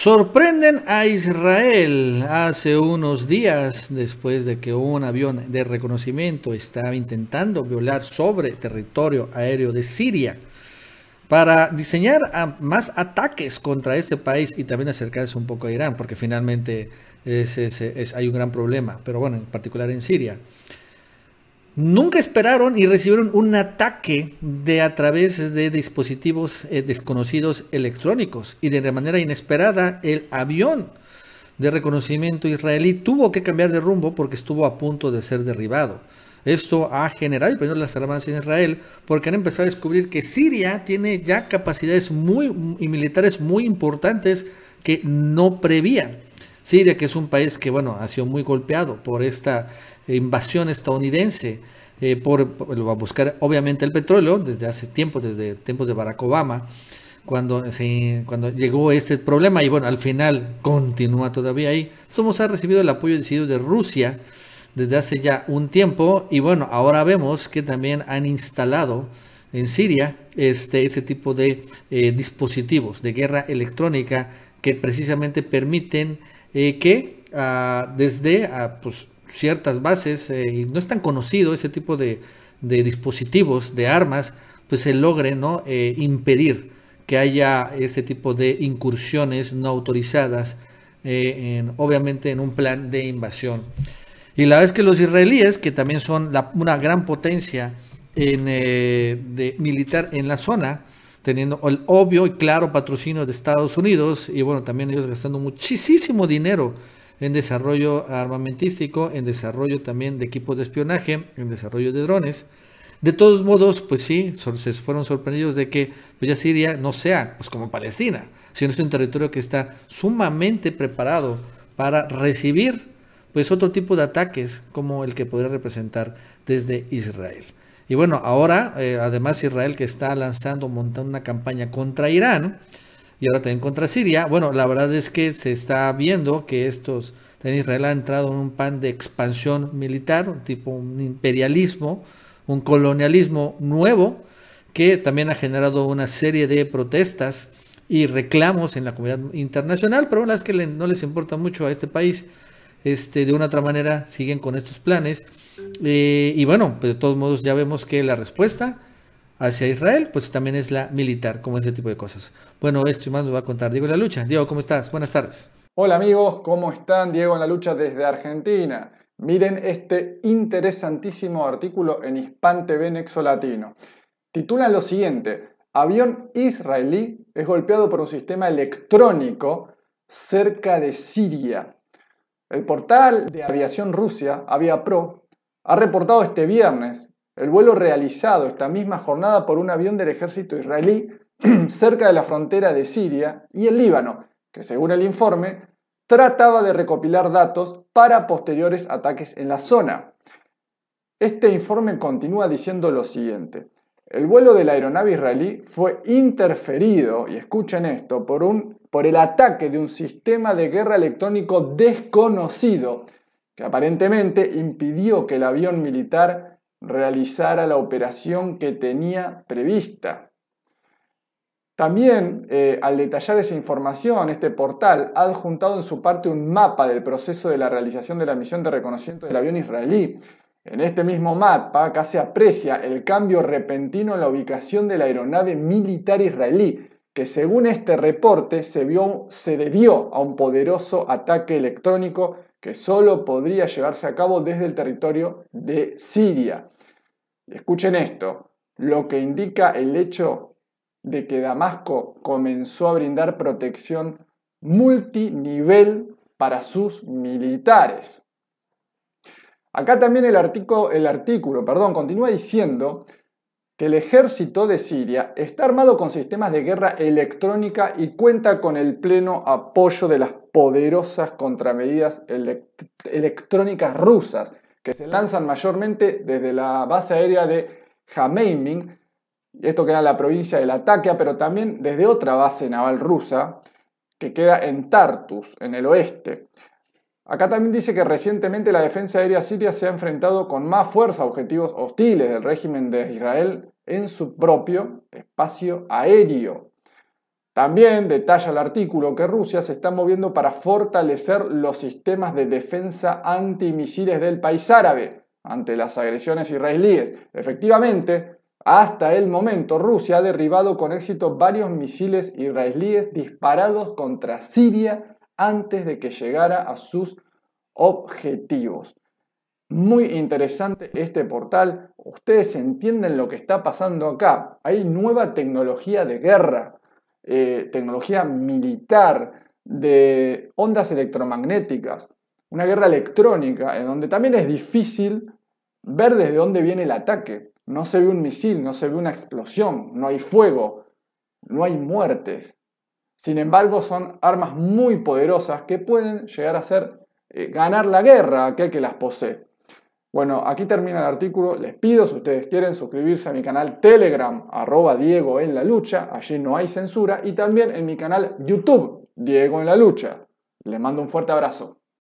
Sorprenden a Israel hace unos días después de que un avión de reconocimiento estaba intentando violar sobre territorio aéreo de Siria para diseñar más ataques contra este país y también acercarse un poco a Irán, porque finalmente hay un gran problema, pero bueno, en particular en Siria. Nunca esperaron y recibieron un ataque de a través de dispositivos eh, desconocidos electrónicos y de manera inesperada el avión de reconocimiento israelí tuvo que cambiar de rumbo porque estuvo a punto de ser derribado. Esto ha generado de las armas en Israel porque han empezado a descubrir que Siria tiene ya capacidades muy y militares muy importantes que no prevían. Siria, que es un país que, bueno, ha sido muy golpeado por esta invasión estadounidense, eh, por, a buscar obviamente el petróleo desde hace tiempo, desde tiempos de Barack Obama, cuando, cuando llegó este problema y bueno, al final continúa todavía ahí. Somos ha recibido el apoyo decidido de Rusia desde hace ya un tiempo y bueno, ahora vemos que también han instalado en Siria este, ese tipo de eh, dispositivos de guerra electrónica que precisamente permiten eh, que ah, desde ah, pues, ciertas bases, eh, y no es tan conocido ese tipo de, de dispositivos, de armas, pues se logre ¿no? Eh, impedir que haya este tipo de incursiones no autorizadas, obviamente en un plan de invasión. Y la vez que los israelíes, que también son una gran potencia militar en la zona, teniendo el obvio y claro patrocinio de Estados Unidos y bueno, también ellos gastando muchísimo dinero en desarrollo armamentístico, en desarrollo también de equipos de espionaje, en desarrollo de drones. De todos modos, pues sí, se fueron sorprendidos de que pues, ya Siria no sea pues como Palestina, sino es un territorio que está sumamente preparado para recibir pues otro tipo de ataques como el que podría representar desde Israel. Y bueno, ahora, eh, además Israel que está lanzando, montando una campaña contra Irán y ahora también contra Siria, bueno, la verdad es que se está viendo que estos, Israel ha entrado en un pan de expansión militar, un tipo un imperialismo, un colonialismo nuevo, que también ha generado una serie de protestas y reclamos en la comunidad internacional, pero vez que no les importa mucho a este país. Este, de una otra manera siguen con estos planes. Eh, y bueno, pues de todos modos ya vemos que la respuesta hacia Israel, pues también es la militar, como ese tipo de cosas. Bueno, esto y más nos va a contar Diego en la lucha. Diego, ¿cómo estás? Buenas tardes. Hola amigos, ¿cómo están? Diego en la lucha desde Argentina. Miren este interesantísimo artículo en Hispan TV Nexo Latino. Titula lo siguiente, avión israelí es golpeado por un sistema electrónico cerca de Siria. El portal de aviación Rusia, Aviapro, ha reportado este viernes el vuelo realizado esta misma jornada por un avión del ejército israelí cerca de la frontera de Siria y el Líbano, que según el informe trataba de recopilar datos para posteriores ataques en la zona. Este informe continúa diciendo lo siguiente. El vuelo de la aeronave israelí fue interferido, y escuchen esto, por, un, por el ataque de un sistema de guerra electrónico desconocido que aparentemente impidió que el avión militar realizara la operación que tenía prevista. También, eh, al detallar esa información, este portal ha adjuntado en su parte un mapa del proceso de la realización de la misión de reconocimiento del avión israelí, en este mismo mapa acá se aprecia el cambio repentino en la ubicación de la aeronave militar israelí, que según este reporte se, se debió a un poderoso ataque electrónico que solo podría llevarse a cabo desde el territorio de Siria. Escuchen esto, lo que indica el hecho de que Damasco comenzó a brindar protección multinivel para sus militares. Acá también el artículo, el artículo perdón, continúa diciendo que el ejército de Siria está armado con sistemas de guerra electrónica y cuenta con el pleno apoyo de las poderosas contramedidas electrónicas rusas, que se lanzan mayormente desde la base aérea de Jameiming, esto que era la provincia de Latakia, pero también desde otra base naval rusa, que queda en Tartus, en el oeste. Acá también dice que recientemente la defensa aérea siria se ha enfrentado con más fuerza a objetivos hostiles del régimen de Israel en su propio espacio aéreo. También detalla el artículo que Rusia se está moviendo para fortalecer los sistemas de defensa antimisiles del país árabe ante las agresiones israelíes. Efectivamente, hasta el momento, Rusia ha derribado con éxito varios misiles israelíes disparados contra Siria antes de que llegara a sus objetivos. Muy interesante este portal. Ustedes entienden lo que está pasando acá. Hay nueva tecnología de guerra, eh, tecnología militar, de ondas electromagnéticas, una guerra electrónica, en donde también es difícil ver desde dónde viene el ataque. No se ve un misil, no se ve una explosión, no hay fuego, no hay muertes, sin embargo, son armas muy poderosas que pueden llegar a ser eh, ganar la guerra a aquel que las posee. Bueno, aquí termina el artículo. Les pido, si ustedes quieren, suscribirse a mi canal Telegram, arroba Diego en la lucha. Allí no hay censura. Y también en mi canal YouTube, Diego en la lucha. Les mando un fuerte abrazo.